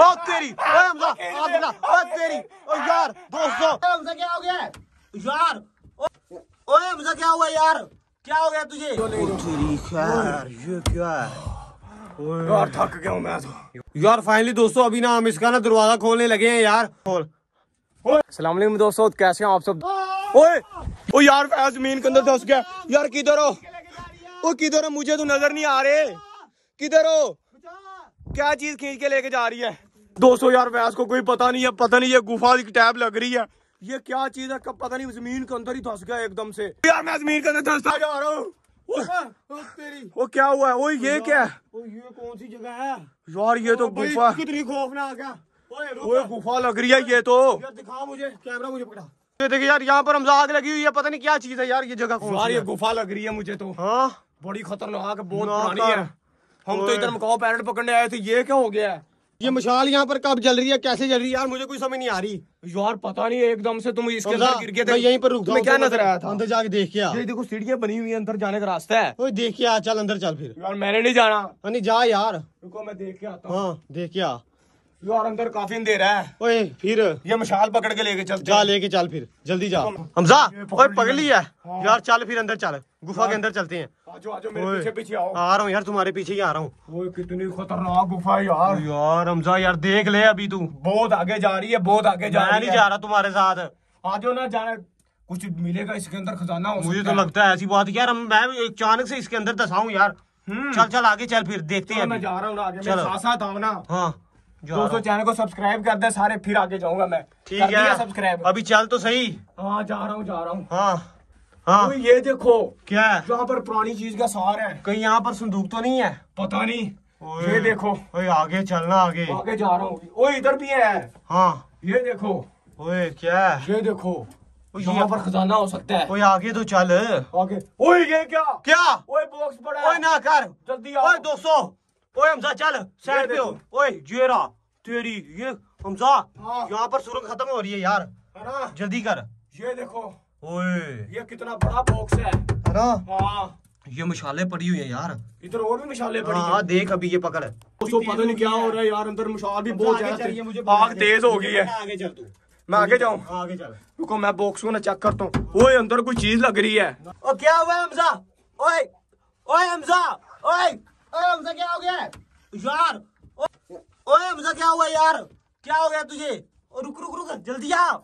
ओ तेरी ओ हमजा हाथ ओ तेरी ओ यार दोस्तों हमजा क्या हो गया यार ओए हमजा क्या हुआ यार क्या हो गया तुझे ओ तेरी खैर ये क्या है यार थक गया हूं मैं तो यार फाइनली दोस्तों अभी ना हम इसका ना दरवाजा खोलने लगे हैं यार खोल असलम दोस्तों कैसे हैं आप सब ओए ओ यार फैज जमीन के अंदर धस गया यार किधर हो ओ किधर हो मुझे तो नजर नहीं आ रहे किधर हो क्या चीज खींच के लेके जा रही है सौ यार वैस को कोई पता नहीं है पता नहीं ये गुफा की टैब लग रही है ये क्या चीज है कब पता नहीं जमीन के अंदर ही धस गया एकदम से यार मैं जमीन के अंदर धसता जा रहा हूँ वो क्या हुआ है वो ये क्या है ये कौन सी जगह है यार ये तो गुफा कितनी खौफनाक है वो गुफा लग रही है ये तो दिखा मुझे कैमरा मुझे पकड़ा ये देखिए यार यहाँ पर हमजा आग लगी हुई है पता नहीं क्या चीज है यार ये जगह कौन यार ये गुफा लग रही है मुझे तो हाँ बड़ी खतरनाक बहुत पुरानी है हम तो इधर मकाओ पैरट पकड़ने आए थे ये क्या हो गया है ये मशाल यहाँ पर कब जल रही है कैसे जल रही है यार मुझे कोई समझ नहीं आ रही यार पता नहीं एकदम से तुम इसके अंदर गिर गए थे यहीं पर रुक क्या तो नजर आया था अंदर जाके देख के ये देखो सीढ़ियाँ बनी हुई है अंदर जाने का रास्ता है ओए देख के आ चल अंदर चल फिर यार मैंने नहीं जाना हाँ, नहीं जा यार रुको मैं देख के आता हाँ देख के आ यार अंदर काफी अंधेरा है ओए फिर ये मशाल पकड़ के लेके चल जा लेके चल फिर जल्दी जा हमजा ओए पकड़ लिया हाँ। यार चल फिर अंदर चल गुफा के हाँ। अंदर चलते हैं यार तुम्हारे पीछे ही आ रहा हूँ कितनी खतरनाक गुफा यार यार हमजा यार देख ले अभी तू बहुत आगे जा रही है बहुत आगे जा रहा नहीं जा रहा तुम्हारे साथ आज ना जाना कुछ मिलेगा इसके अंदर खजाना मुझे तो लगता है ऐसी बात यार मैं अचानक से इसके अंदर दसाऊ यार हम्म। चल चल आगे चल फिर देखते हैं मैं जा रहा हूँ आगे साथ साथ आओ ना हाँ दोस्तों चैनल को सब्सक्राइब कर दे सारे फिर आगे जाऊंगा मैं ठीक है सब्सक्राइब अभी चल तो सही हाँ जा रहा हूँ जा रहा हूँ हाँ हाँ तो ये देखो क्या है यहाँ पर पुरानी चीज का सार है कहीं यहाँ पर संदूक तो नहीं है पता नहीं ये देखो ओए आगे चलना आगे आगे जा रहा हूँ ओए इधर भी है हाँ ये देखो ओए क्या ये देखो यहाँ पर खजाना हो सकता है ओए आगे तो चल आगे ओए ये क्या क्या ओए बॉक्स पड़ा ओए ना कर जल्दी आओ ओए दोस्तों ओए हमजा चल साइड पे हो ओए जेरा तेरी ये हमजा हाँ। यहाँ पर सुरंग खत्म हो रही है यार जल्दी कर ये देखो ओए ये कितना बड़ा बॉक्स है ना हाँ ये मशाले पड़ी हुई है यार इधर और भी मशाले पड़ी हाँ, हाँ देख अभी ये पकड़ उसको पता नहीं क्या हो रहा है यार अंदर मशाल भी बहुत ज्यादा मुझे आग तेज हो गई है आगे चल तू मैं आगे जाऊँ आगे चल रुको मैं बॉक्स को ना चेक करता हूँ ओए अंदर कोई चीज लग रही है ओ क्या हुआ हमजा ओए ओए हमजा ओए ओए हमजा क्या हो गया यार ओए हमजा क्या हुआ यार क्या हो गया तुझे रुक रुक रुक जल्दी आओ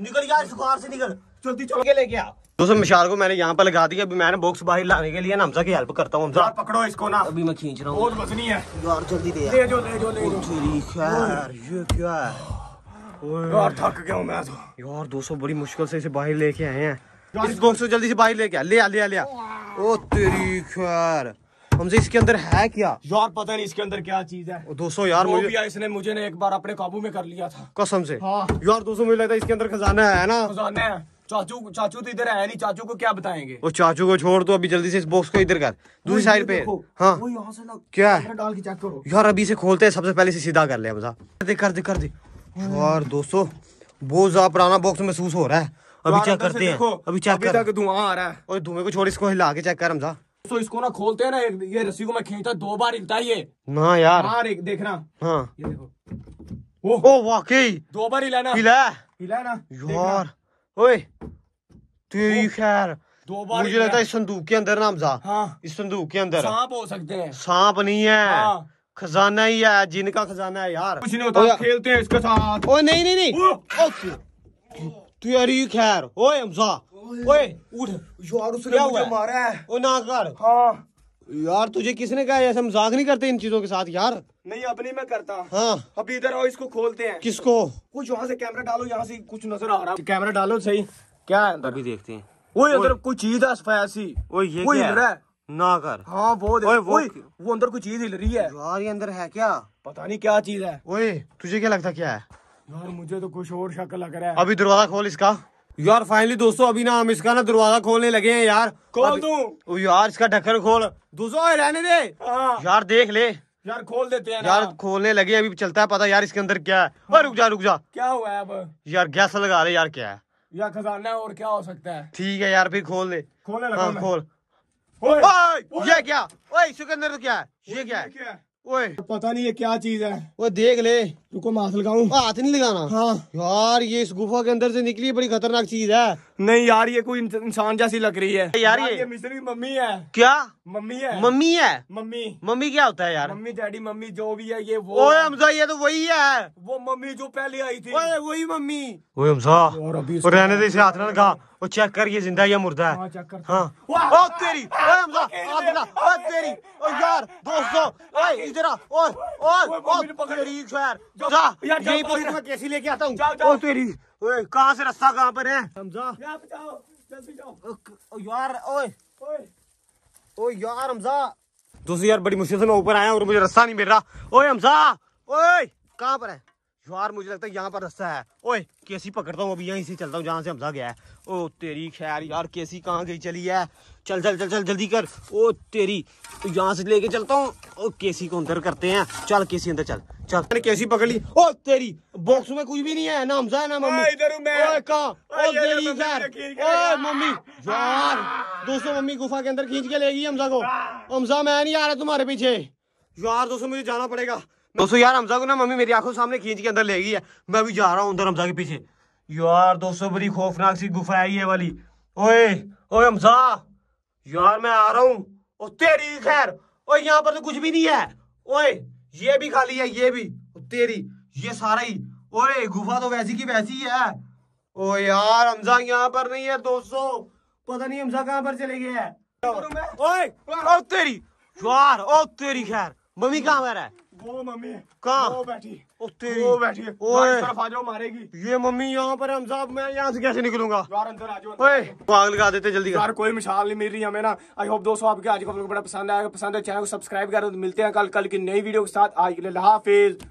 निकल यार सुखार से निकल जल्दी चल के लेके आ दोस्तों मिशाल को मैंने यहाँ पर लगा दिया अभी मैंने बॉक्स बाहर लाने के लिए ना हमसा की हेल्प करता हूँ पकड़ो इसको ना अभी मैं खींच रहा हूँ बहुत है यार जल्दी दे ले जो ले जो ले जो यार ये क्या है यार थक गया मैं तो यार दोस्तों बड़ी मुश्किल से इसे बाहर लेके आए हैं इस बॉक्स को जल्दी से बाहर लेके आ ले आ ले आ ले आ ओ तेरी खैर हमसे इसके अंदर है क्या यार पता नहीं इसके अंदर क्या चीज है दोस्तों यार मुझे भी इसने मुझे ने एक बार अपने काबू में कर लिया था कसम से हाँ यार दोस्तों मुझे लगता है इसके अंदर खजाना है ना खजाना है चाचू चाचू तो इधर है नहीं चाचू को क्या बताएंगे वो चाचू को छोड़ दो अभी जल्दी से इस बॉक्स को इधर कर दूसरी साइड पे हाँ क्या है डाल के चेक करो यार अभी इसे खोलते है सबसे पहले इसे सीधा कर ले कर दे कर दे यार दोस्तों बहुत ज्यादा पुराना बॉक्स तो महसूस हो रहा है अभी चेक करते हैं अभी चेक कर धुआं आ रहा है और धुएं को छोड़ इसको हिला के चेक कर हमजा सो तो इसको ना खोलते हैं ना ये रस्सी को मैं खींचता दो बार हिलता ये ना यार हाँ देखना हाँ ये देखो ओ, वाकई दो बार हिलाना हिला हिला ना यार ओए तेरी खैर दो बार मुझे लगता है इस संदूक के अंदर ना हमजा हाँ। इस संदूक के अंदर सांप हो सकते हैं सांप नहीं है हाँ। खजाना ही है जिनका खजाना है यार कुछ नहीं होता खेलते हैं इसके साथ ओए नहीं नहीं नहीं तेरी खैर ओए हमजा ओए उठ यार उसने क्या मुझे मारा है ओ ना कर हाँ यार तुझे किसने कहा ऐसा मजाक नहीं करते इन चीजों के साथ यार नहीं अब नहीं मैं करता हाँ अभी इधर आओ इसको खोलते हैं किसको कुछ यहाँ से कैमरा डालो यहाँ से कुछ नजर आ रहा है कैमरा डालो सही क्या है अभी देखते हैं वो अंदर कोई चीज है ऐसी वो ये वो हिल रहा है ना कर हाँ वो देख वो वो अंदर कोई चीज हिल रही है यार ये अंदर है क्या पता नहीं क्या चीज है वो तुझे क्या लगता क्या है यार मुझे तो कुछ और शक लग रहा है अभी दरवाजा खोल इसका यार फाइनली दोस्तों अभी ना हम इसका ना दरवाजा खोलने लगे हैं यार खोल दू यार इसका ढक्कन खोल दोस्तों रहने दे हाँ। यार देख ले यार खोल देते हैं यार खोलने लगे अभी चलता है पता यार इसके अंदर क्या है रुक जा रुक जा क्या हुआ है अब यार गैस लगा रहे यार क्या है यार खजाना और क्या हो सकता है ठीक है यार फिर खोल दे खोलने लगा हाँ, खोल ये क्या ओए इसके अंदर तो क्या है ये क्या है ओए पता नहीं ये क्या चीज है वो देख ले रुको हाथ लगाऊ हाथ नहीं लगाना हाँ यार ये इस गुफा के अंदर से निकली बड़ी खतरनाक चीज है नहीं यार ये कोई इंसान जैसी लग रही है यार यार ये, ये मिश्री मम्मी है क्या मम्मी है मम्मी है मम्मी मम्मी क्या होता है यार मम्मी डैडी मम्मी जो भी है ये वो ओए हमजा ये तो वही है वो मम्मी जो पहले आई थी ओए वही मम्मी ओए हमजा और रहने दे इसे हाथ ना लगा वो चेक कर ये जिंदा या मुर्दा है हाँ, हाँ। ओ तेरी ओए हमजा ओ तेरी ओ यार दोस्तों जरा और और और तेरी शहर जा पर मैं कैसी लेके आता ओ तेरी ओए से रास्ता कहाँ पर है हमजा यार ओए ओ यार हमजा दोस्तों यार बड़ी मुश्किल से मैं ऊपर आया और मुझे रास्ता नहीं मिल रहा ओए हमजा ओए कहाँ पर है यार मुझे लगता है यहाँ पर रास्ता है ओए केसी पकड़ता हूँ अभी यहीं से चलता हूँ जहाँ से हमसा गया है ओ तेरी खैर यार केसी कहाँ गई चली है चल चल चल चल जल्दी कर ओ तेरी यहाँ से लेके चलता हूँ ओ केसी को अंदर करते हैं चल केसी अंदर चल चल मैंने केसी पकड़ ली ओ तेरी बॉक्स में कुछ भी नहीं है ना हमजा है ना मम्मी हाँ, हाँ, मम्मी यार दोस्तों मम्मी गुफा के अंदर खींच के लेगी हमजा को हाँ। हमजा मैं नहीं आ रहा तुम्हारे पीछे यार दोस्तों मुझे जाना पड़ेगा दोस्तों यार हमजा को ना मम्मी मेरी आंखों सामने खींच के अंदर ले गई है मैं अभी जा रहा हूँ अंदर हमजा के पीछे यार दोस्तों बड़ी खौफनाक सी गुफा आई है वाली ओए ओए हमजा यार मैं आ रहा हूँ तेरी खैर ओए यहाँ पर तो कुछ भी नहीं है ओए ये भी खाली है ये भी तेरी ये सारा ही ओए गुफा तो वैसी की वैसी है ओ यार हमजा यहाँ पर नहीं है दोस्तों पता नहीं हमजा कहाँ पर चले गए है ओए ओ तेरी यार ओ तेरी खैर मम्मी कहाँ पर है वो मम्मी कहा वो बैठी तेरी वो बैठी मारेगी ये मम्मी यहाँ पर हम साहब मैं यहाँ से कैसे निकलूंगा अंदर आग लगा देते जल्दी यार कोई मिसाल नहीं मिल रही हमें ना आई होप दोस्तों आपके आज बड़ा पसंद पसंद है चैनल को सब्सक्राइब करो तो मिलते हैं कल कल की नई वीडियो के साथ आज के लिए हाफिज